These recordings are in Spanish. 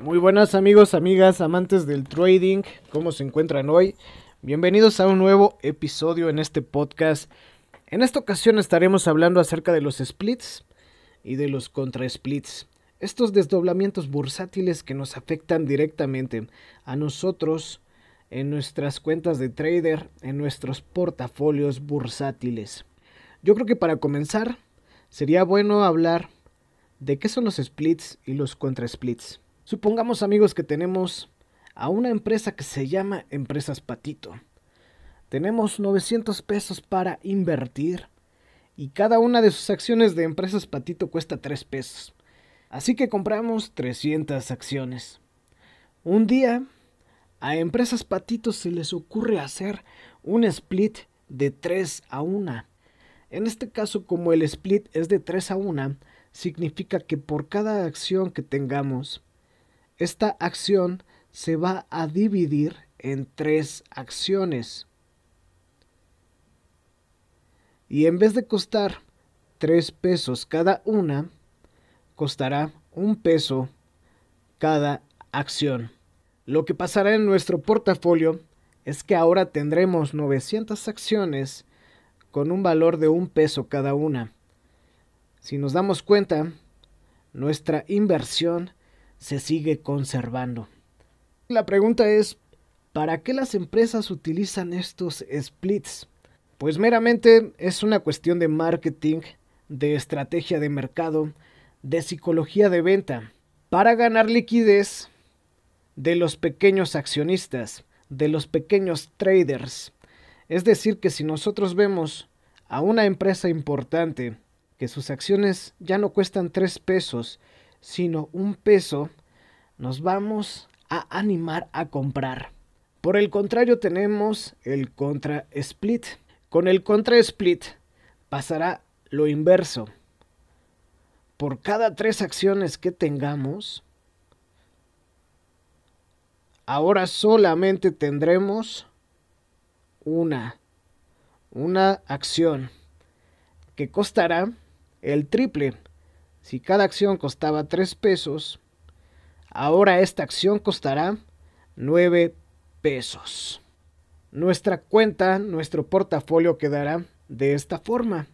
Muy buenas amigos, amigas, amantes del trading, ¿cómo se encuentran hoy? Bienvenidos a un nuevo episodio en este podcast. En esta ocasión estaremos hablando acerca de los splits y de los contra splits. Estos desdoblamientos bursátiles que nos afectan directamente a nosotros en nuestras cuentas de trader, en nuestros portafolios bursátiles. Yo creo que para comenzar sería bueno hablar de qué son los splits y los contra splits. Supongamos amigos que tenemos a una empresa que se llama Empresas Patito. Tenemos 900 pesos para invertir y cada una de sus acciones de Empresas Patito cuesta 3 pesos. Así que compramos 300 acciones. Un día a Empresas Patito se les ocurre hacer un split de 3 a 1. En este caso, como el split es de 3 a 1, significa que por cada acción que tengamos, esta acción se va a dividir en tres acciones. Y en vez de costar tres pesos cada una, costará un peso cada acción. Lo que pasará en nuestro portafolio es que ahora tendremos 900 acciones con un valor de un peso cada una. Si nos damos cuenta, nuestra inversión se sigue conservando. La pregunta es, ¿para qué las empresas utilizan estos splits? Pues meramente es una cuestión de marketing, de estrategia de mercado, de psicología de venta, para ganar liquidez de los pequeños accionistas, de los pequeños traders. Es decir, que si nosotros vemos a una empresa importante que sus acciones ya no cuestan 3 pesos, sino un peso, nos vamos a animar a comprar. Por el contrario tenemos el contra split. Con el contra split pasará lo inverso. Por cada tres acciones que tengamos, ahora solamente tendremos una, una acción que costará el triple. Si cada acción costaba 3 pesos, ahora esta acción costará 9 pesos. Nuestra cuenta, nuestro portafolio quedará de esta forma.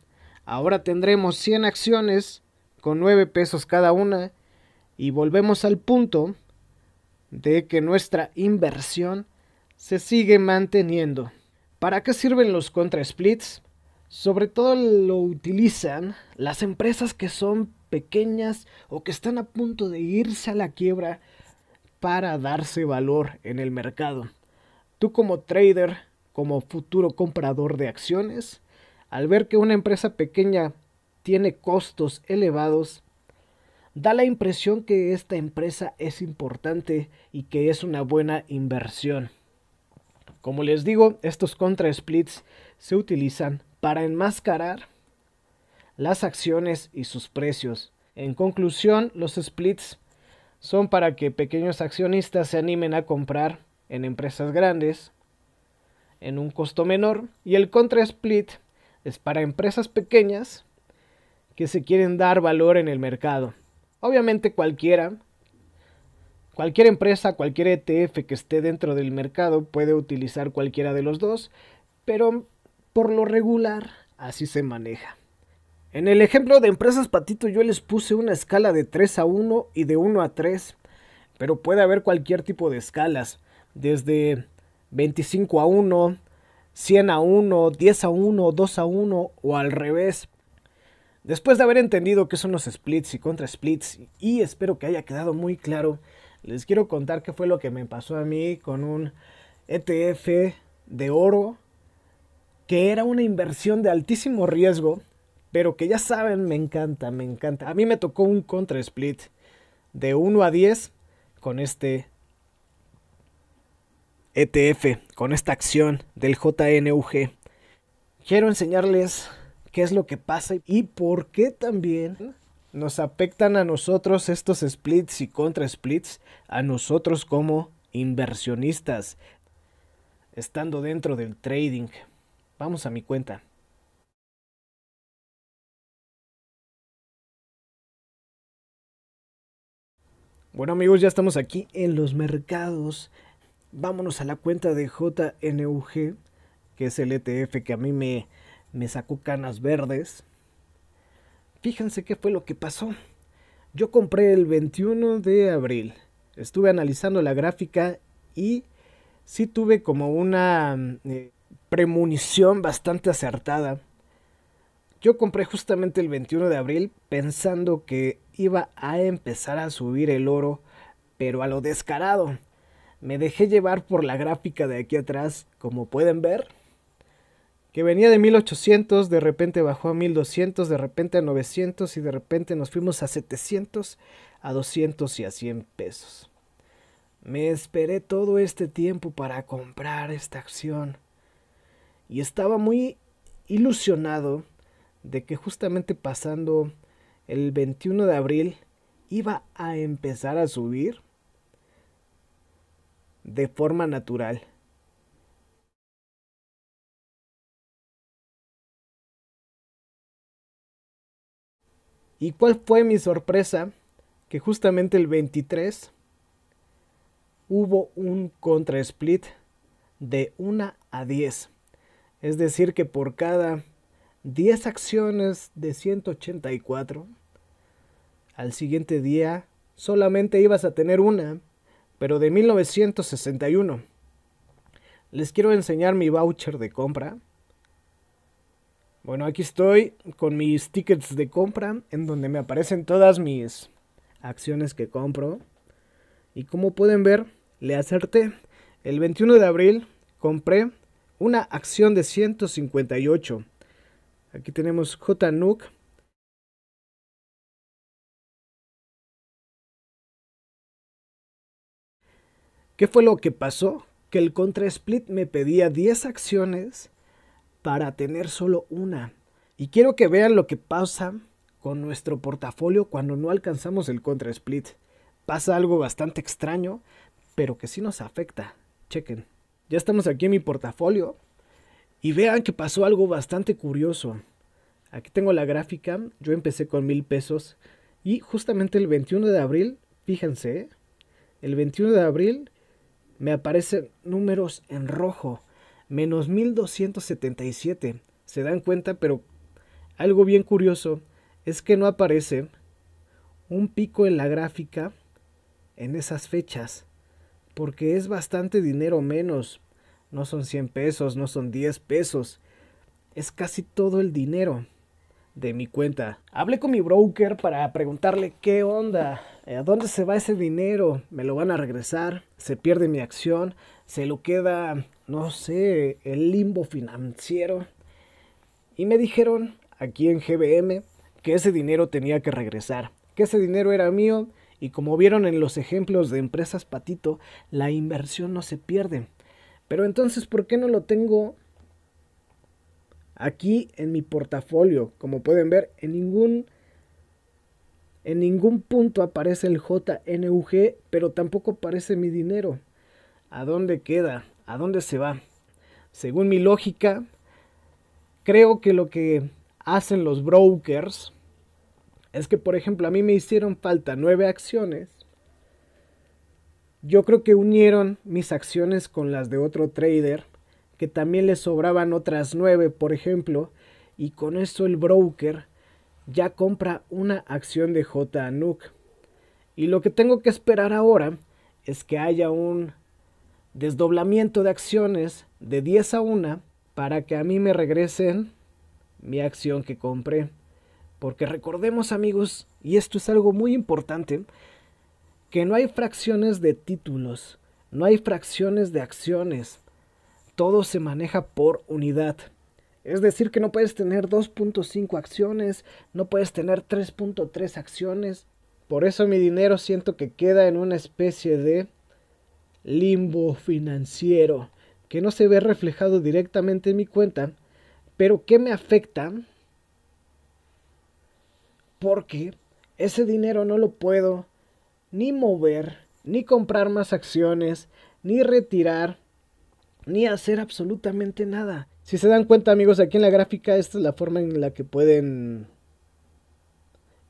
Ahora tendremos 100 acciones con 9 pesos cada una y volvemos al punto de que nuestra inversión se sigue manteniendo. ¿Para qué sirven los contra splits? Sobre todo lo utilizan las empresas que son pequeñas o que están a punto de irse a la quiebra para darse valor en el mercado. Tú como trader, como futuro comprador de acciones, al ver que una empresa pequeña tiene costos elevados, da la impresión que esta empresa es importante y que es una buena inversión. Como les digo, estos contra splits se utilizan para enmascarar las acciones y sus precios. En conclusión, los splits son para que pequeños accionistas se animen a comprar en empresas grandes en un costo menor y el contra split es para empresas pequeñas que se quieren dar valor en el mercado. Obviamente cualquiera, cualquier empresa, cualquier ETF que esté dentro del mercado puede utilizar cualquiera de los dos, pero por lo regular así se maneja. En el ejemplo de empresas patito yo les puse una escala de 3 a 1 y de 1 a 3, pero puede haber cualquier tipo de escalas, desde 25 a 1, 100 a 1, 10 a 1, 2 a 1 o al revés. Después de haber entendido qué son los splits y contra splits y espero que haya quedado muy claro, les quiero contar qué fue lo que me pasó a mí con un ETF de oro que era una inversión de altísimo riesgo pero que ya saben, me encanta, me encanta. A mí me tocó un contra split de 1 a 10 con este ETF, con esta acción del JNUG. Quiero enseñarles qué es lo que pasa y por qué también nos afectan a nosotros estos splits y contra splits, a nosotros como inversionistas, estando dentro del trading. Vamos a mi cuenta. Bueno amigos, ya estamos aquí en los mercados. Vámonos a la cuenta de JNUG, que es el ETF que a mí me, me sacó canas verdes. Fíjense qué fue lo que pasó. Yo compré el 21 de abril. Estuve analizando la gráfica y sí tuve como una mm, eh, premonición bastante acertada. Yo compré justamente el 21 de abril pensando que iba a empezar a subir el oro, pero a lo descarado. Me dejé llevar por la gráfica de aquí atrás, como pueden ver, que venía de 1800, de repente bajó a 1200, de repente a 900 y de repente nos fuimos a 700, a 200 y a 100 pesos. Me esperé todo este tiempo para comprar esta acción y estaba muy ilusionado de que justamente pasando el 21 de abril iba a empezar a subir de forma natural. ¿Y cuál fue mi sorpresa? Que justamente el 23 hubo un contra split de 1 a 10. Es decir, que por cada 10 acciones de 184, al siguiente día solamente ibas a tener una, pero de 1961. Les quiero enseñar mi voucher de compra. Bueno, aquí estoy con mis tickets de compra en donde me aparecen todas mis acciones que compro. Y como pueden ver, le acerté. El 21 de abril compré una acción de 158. Aquí tenemos JNUC ¿Qué fue lo que pasó? Que el contra split me pedía 10 acciones para tener solo una. Y quiero que vean lo que pasa con nuestro portafolio cuando no alcanzamos el contra split. Pasa algo bastante extraño, pero que sí nos afecta. Chequen. Ya estamos aquí en mi portafolio y vean que pasó algo bastante curioso. Aquí tengo la gráfica, yo empecé con mil pesos y justamente el 21 de abril, fíjense, ¿eh? el 21 de abril me aparecen números en rojo, menos 1277. Se dan cuenta, pero algo bien curioso es que no aparece un pico en la gráfica en esas fechas, porque es bastante dinero menos. No son 100 pesos, no son 10 pesos, es casi todo el dinero de mi cuenta. Hablé con mi broker para preguntarle qué onda, eh, a dónde se va ese dinero, me lo van a regresar, se pierde mi acción, se lo queda, no sé, el limbo financiero. Y me dijeron aquí en GBM que ese dinero tenía que regresar, que ese dinero era mío y como vieron en los ejemplos de empresas patito, la inversión no se pierde. Pero entonces, ¿por qué no lo tengo aquí en mi portafolio. Como pueden ver, en ningún, en ningún punto aparece el JNUG, pero tampoco aparece mi dinero. ¿A dónde queda? ¿A dónde se va? Según mi lógica, creo que lo que hacen los brokers es que, por ejemplo, a mí me hicieron falta nueve acciones. Yo creo que unieron mis acciones con las de otro trader que también le sobraban otras 9, por ejemplo, y con eso el broker ya compra una acción de J. Y lo que tengo que esperar ahora es que haya un desdoblamiento de acciones de 10 a 1 para que a mí me regresen mi acción que compré. Porque recordemos amigos, y esto es algo muy importante, que no hay fracciones de títulos, no hay fracciones de acciones todo se maneja por unidad. Es decir, que no puedes tener 2.5 acciones, no puedes tener 3.3 acciones. Por eso mi dinero siento que queda en una especie de limbo financiero que no se ve reflejado directamente en mi cuenta, pero que me afecta porque ese dinero no lo puedo ni mover, ni comprar más acciones, ni retirar, ni hacer absolutamente nada. Si se dan cuenta amigos, aquí en la gráfica esta es la forma en la que pueden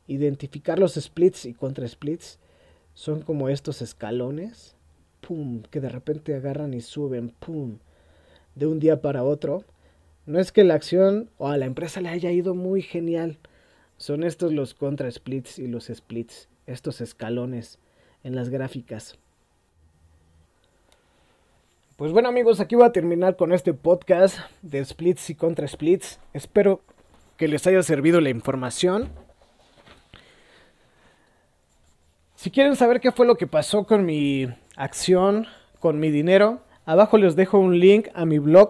identificar los splits y contra splits. Son como estos escalones, pum, que de repente agarran y suben, pum, de un día para otro. No es que la acción o a la empresa le haya ido muy genial. Son estos los contra splits y los splits, estos escalones en las gráficas. Pues bueno amigos, aquí voy a terminar con este podcast de splits y contra splits. Espero que les haya servido la información. Si quieren saber qué fue lo que pasó con mi acción, con mi dinero, abajo les dejo un link a mi blog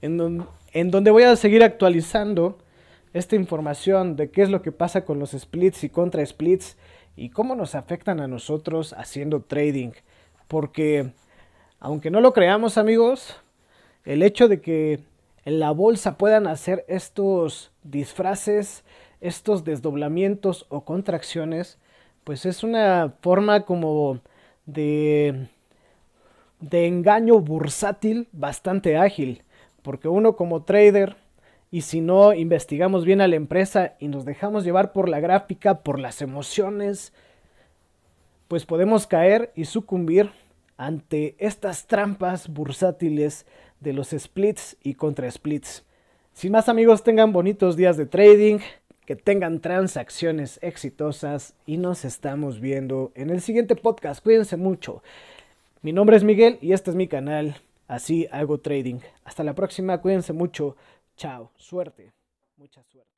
en, en donde voy a seguir actualizando esta información de qué es lo que pasa con los splits y contra splits y cómo nos afectan a nosotros haciendo trading. Porque aunque no lo creamos amigos, el hecho de que en la bolsa puedan hacer estos disfraces, estos desdoblamientos o contracciones, pues es una forma como de, de engaño bursátil bastante ágil, porque uno como trader y si no investigamos bien a la empresa y nos dejamos llevar por la gráfica, por las emociones, pues podemos caer y sucumbir ante estas trampas bursátiles de los splits y contra splits. Sin más amigos, tengan bonitos días de trading, que tengan transacciones exitosas y nos estamos viendo en el siguiente podcast. Cuídense mucho. Mi nombre es Miguel y este es mi canal. Así hago trading. Hasta la próxima, cuídense mucho. Chao, suerte, mucha suerte.